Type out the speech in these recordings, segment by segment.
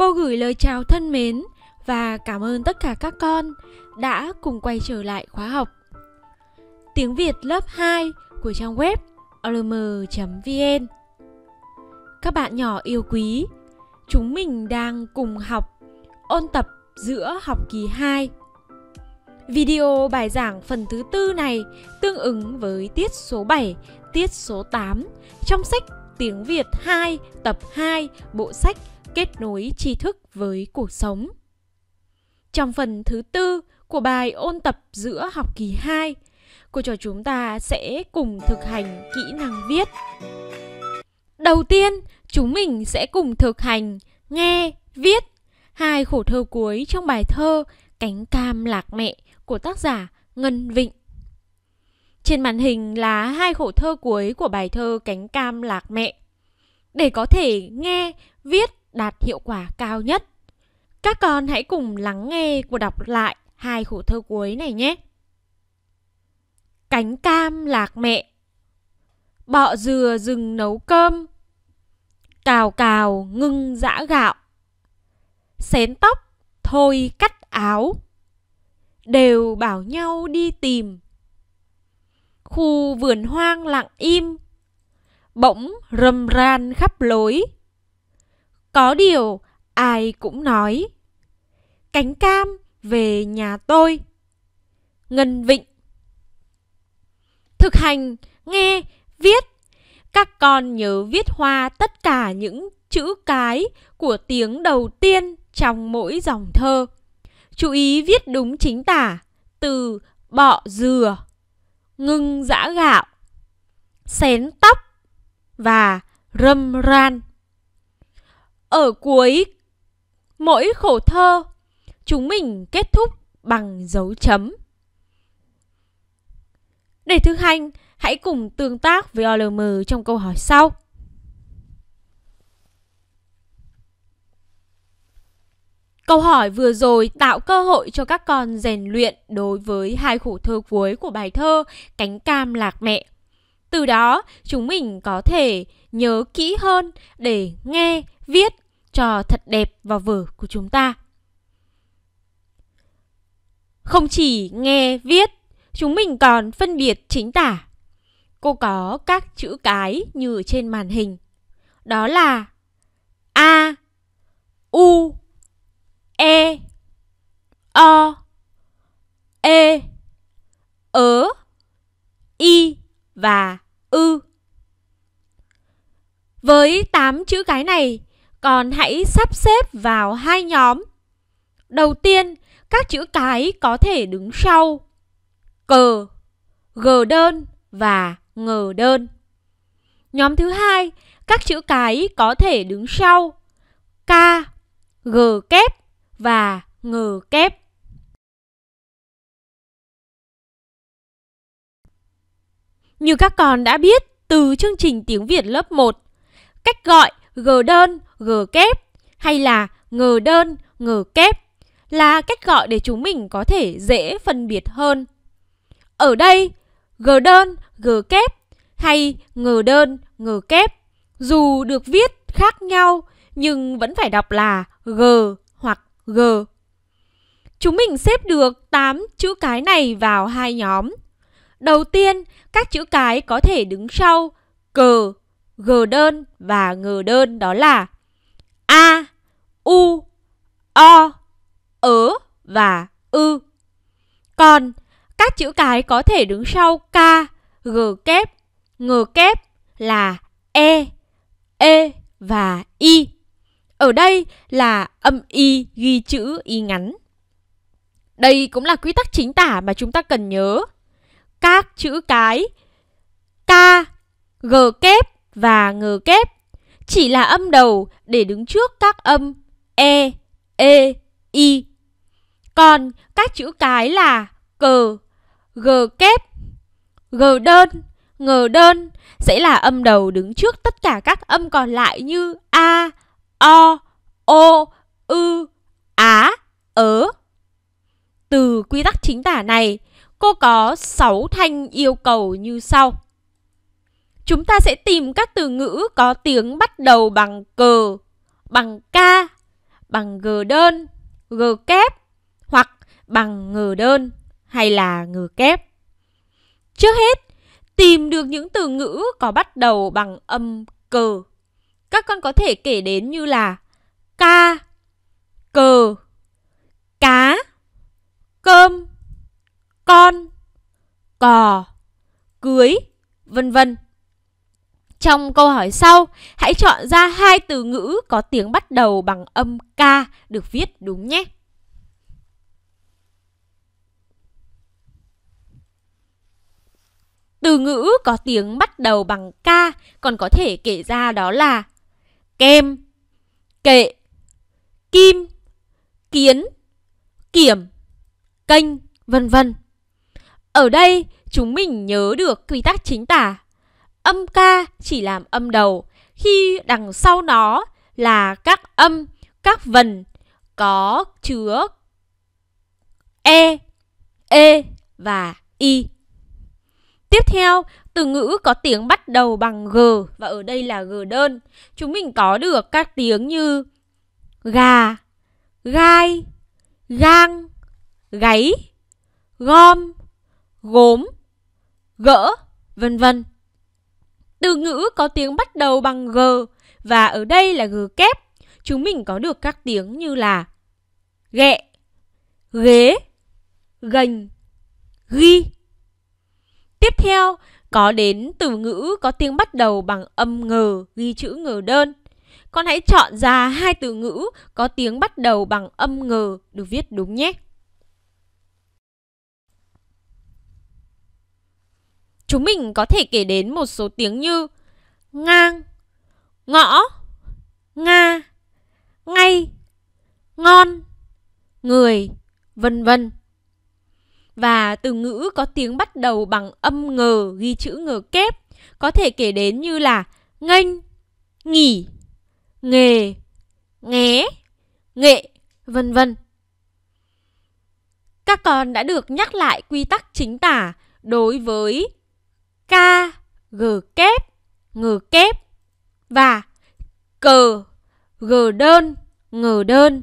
Cô gửi lời chào thân mến và cảm ơn tất cả các con đã cùng quay trở lại khóa học. Tiếng Việt lớp 2 của trang web olm.vn Các bạn nhỏ yêu quý, chúng mình đang cùng học ôn tập giữa học kỳ 2. Video bài giảng phần thứ tư này tương ứng với tiết số 7, tiết số 8 trong sách Tiếng Việt 2 tập 2 bộ sách kết nối tri thức với cuộc sống. Trong phần thứ tư của bài ôn tập giữa học kỳ 2, cô trò chúng ta sẽ cùng thực hành kỹ năng viết. Đầu tiên, chúng mình sẽ cùng thực hành nghe, viết hai khổ thơ cuối trong bài thơ Cánh cam lạc mẹ của tác giả Ngân Vịnh. Trên màn hình là hai khổ thơ cuối của bài thơ Cánh cam lạc mẹ. Để có thể nghe, viết đạt hiệu quả cao nhất. Các con hãy cùng lắng nghe và đọc lại hai khổ thơ cuối này nhé. Cánh cam lạc mẹ Bọ dừa dừng nấu cơm Cào cào ngưng dã gạo Xén tóc thôi cắt áo Đều bảo nhau đi tìm Khu vườn hoang lặng im Bỗng rầm ran khắp lối có điều ai cũng nói Cánh cam về nhà tôi Ngân Vịnh Thực hành, nghe, viết Các con nhớ viết hoa tất cả những chữ cái của tiếng đầu tiên trong mỗi dòng thơ Chú ý viết đúng chính tả Từ bọ dừa Ngưng giã gạo Xén tóc Và râm ran ở cuối mỗi khổ thơ, chúng mình kết thúc bằng dấu chấm. Để thực hành, hãy cùng tương tác với OLM trong câu hỏi sau. Câu hỏi vừa rồi tạo cơ hội cho các con rèn luyện đối với hai khổ thơ cuối của bài thơ Cánh cam lạc mẹ từ đó, chúng mình có thể nhớ kỹ hơn để nghe, viết cho thật đẹp vào vở của chúng ta. Không chỉ nghe, viết, chúng mình còn phân biệt chính tả. Cô có các chữ cái như trên màn hình. Đó là A, U, E, O, E, ớ, I và với 8 chữ cái này, còn hãy sắp xếp vào hai nhóm. Đầu tiên, các chữ cái có thể đứng sau cờ, g đơn và ngờ đơn. Nhóm thứ hai, các chữ cái có thể đứng sau k, g kép và ngờ kép. Như các con đã biết từ chương trình tiếng Việt lớp 1, cách gọi g đơn, g kép hay là ngờ đơn, ngờ kép là cách gọi để chúng mình có thể dễ phân biệt hơn. Ở đây, g đơn, g kép hay ngờ đơn, ngờ kép dù được viết khác nhau nhưng vẫn phải đọc là g hoặc g. Chúng mình xếp được 8 chữ cái này vào hai nhóm. Đầu tiên, các chữ cái có thể đứng sau cờ g đơn và ng đơn đó là a, u, o, ớ và ư. Còn các chữ cái có thể đứng sau k, g kép, ng kép là e, e và i Ở đây là âm i ghi chữ i ngắn. Đây cũng là quy tắc chính tả mà chúng ta cần nhớ. Các chữ cái K, G kép và ngờ kép chỉ là âm đầu để đứng trước các âm e, e, i. Còn các chữ cái là cờ, g kép, g đơn, ngờ đơn sẽ là âm đầu đứng trước tất cả các âm còn lại như a, o, o, ư, á, ớ. Từ quy tắc chính tả này, cô có 6 thanh yêu cầu như sau. Chúng ta sẽ tìm các từ ngữ có tiếng bắt đầu bằng cờ, bằng ca, bằng g đơn, g kép hoặc bằng ngờ đơn hay là ngờ kép. Trước hết, tìm được những từ ngữ có bắt đầu bằng âm cờ. Các con có thể kể đến như là ca, cờ, cá, cơm, con, cò, cưới, vân vân. Trong câu hỏi sau, hãy chọn ra hai từ ngữ có tiếng bắt đầu bằng âm K được viết đúng nhé. Từ ngữ có tiếng bắt đầu bằng K còn có thể kể ra đó là kem, kệ, kim, kiến, kiểm, kênh, vân vân. Ở đây, chúng mình nhớ được quy tắc chính tả Âm ca chỉ làm âm đầu, khi đằng sau nó là các âm, các vần có chứa E, E và I. Tiếp theo, từ ngữ có tiếng bắt đầu bằng G và ở đây là G đơn. Chúng mình có được các tiếng như gà, gai, gang, gáy, gom, gốm, gỡ, vân vân. Từ ngữ có tiếng bắt đầu bằng G và ở đây là G kép. Chúng mình có được các tiếng như là ghẹ, ghế, gành, ghi. Tiếp theo có đến từ ngữ có tiếng bắt đầu bằng âm ngờ ghi chữ ngờ đơn. Con hãy chọn ra hai từ ngữ có tiếng bắt đầu bằng âm ngờ được viết đúng nhé. Chúng mình có thể kể đến một số tiếng như ngang, ngõ, nga, ngay, ngon, người, vân vân. Và từ ngữ có tiếng bắt đầu bằng âm ngờ ghi chữ ngờ kép có thể kể đến như là nghênh, nghỉ, nghề, nghé, nghệ, vân vân. Các con đã được nhắc lại quy tắc chính tả đối với K, G kép, Ng kép và cờ, G đơn, Ng đơn.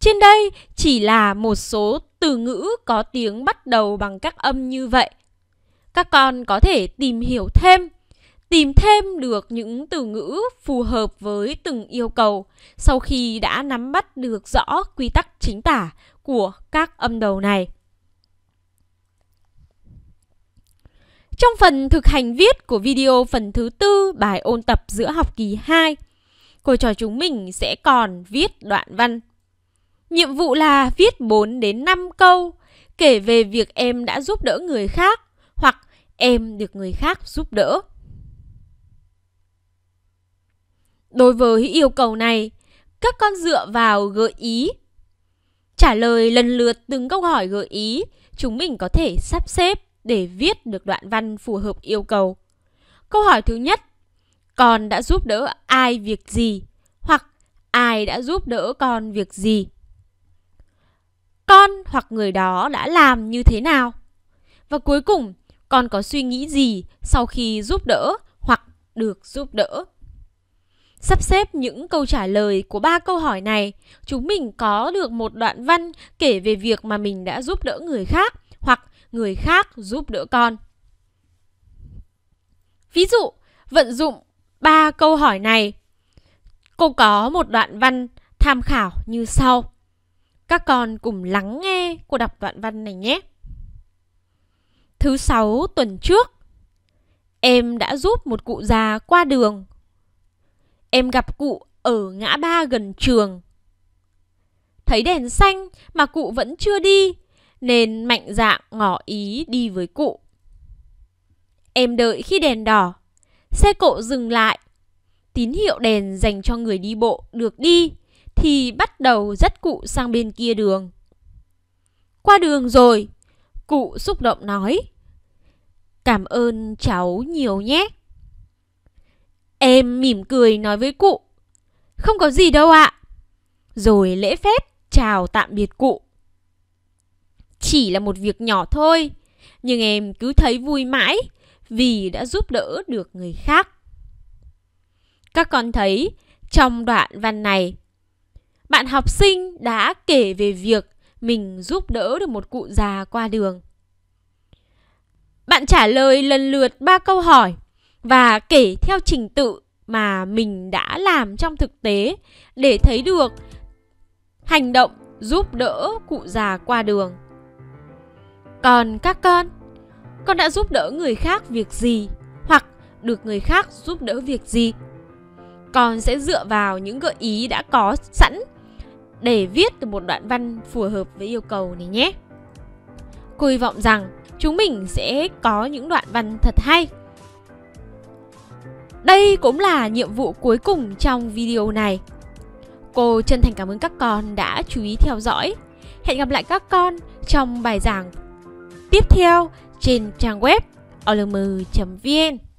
Trên đây chỉ là một số từ ngữ có tiếng bắt đầu bằng các âm như vậy. Các con có thể tìm hiểu thêm, tìm thêm được những từ ngữ phù hợp với từng yêu cầu sau khi đã nắm bắt được rõ quy tắc chính tả của các âm đầu này. Trong phần thực hành viết của video phần thứ tư bài ôn tập giữa học kỳ 2, cô trò chúng mình sẽ còn viết đoạn văn. Nhiệm vụ là viết 4 đến 5 câu kể về việc em đã giúp đỡ người khác hoặc em được người khác giúp đỡ. Đối với yêu cầu này, các con dựa vào gợi ý. Trả lời lần lượt từng câu hỏi gợi ý, chúng mình có thể sắp xếp để viết được đoạn văn phù hợp yêu cầu. Câu hỏi thứ nhất, con đã giúp đỡ ai việc gì? Hoặc ai đã giúp đỡ con việc gì? Con hoặc người đó đã làm như thế nào? Và cuối cùng, con có suy nghĩ gì sau khi giúp đỡ hoặc được giúp đỡ? Sắp xếp những câu trả lời của ba câu hỏi này, chúng mình có được một đoạn văn kể về việc mà mình đã giúp đỡ người khác hoặc người khác giúp đỡ con. Ví dụ, vận dụng ba câu hỏi này. Cô có một đoạn văn tham khảo như sau. Các con cùng lắng nghe cô đọc đoạn văn này nhé. Thứ sáu tuần trước, em đã giúp một cụ già qua đường. Em gặp cụ ở ngã ba gần trường. Thấy đèn xanh mà cụ vẫn chưa đi nên mạnh dạng ngỏ ý đi với cụ. Em đợi khi đèn đỏ, xe cộ dừng lại. Tín hiệu đèn dành cho người đi bộ được đi thì bắt đầu dắt cụ sang bên kia đường. Qua đường rồi, cụ xúc động nói. Cảm ơn cháu nhiều nhé. Em mỉm cười nói với cụ. Không có gì đâu ạ. À. Rồi lễ phép chào tạm biệt cụ chỉ là một việc nhỏ thôi nhưng em cứ thấy vui mãi vì đã giúp đỡ được người khác các con thấy trong đoạn văn này bạn học sinh đã kể về việc mình giúp đỡ được một cụ già qua đường bạn trả lời lần lượt ba câu hỏi và kể theo trình tự mà mình đã làm trong thực tế để thấy được hành động giúp đỡ cụ già qua đường còn các con, con đã giúp đỡ người khác việc gì hoặc được người khác giúp đỡ việc gì? Con sẽ dựa vào những gợi ý đã có sẵn để viết được một đoạn văn phù hợp với yêu cầu này nhé. Cô hy vọng rằng chúng mình sẽ có những đoạn văn thật hay. Đây cũng là nhiệm vụ cuối cùng trong video này. Cô chân thành cảm ơn các con đã chú ý theo dõi. Hẹn gặp lại các con trong bài giảng tiếp theo trên trang web olm.vn.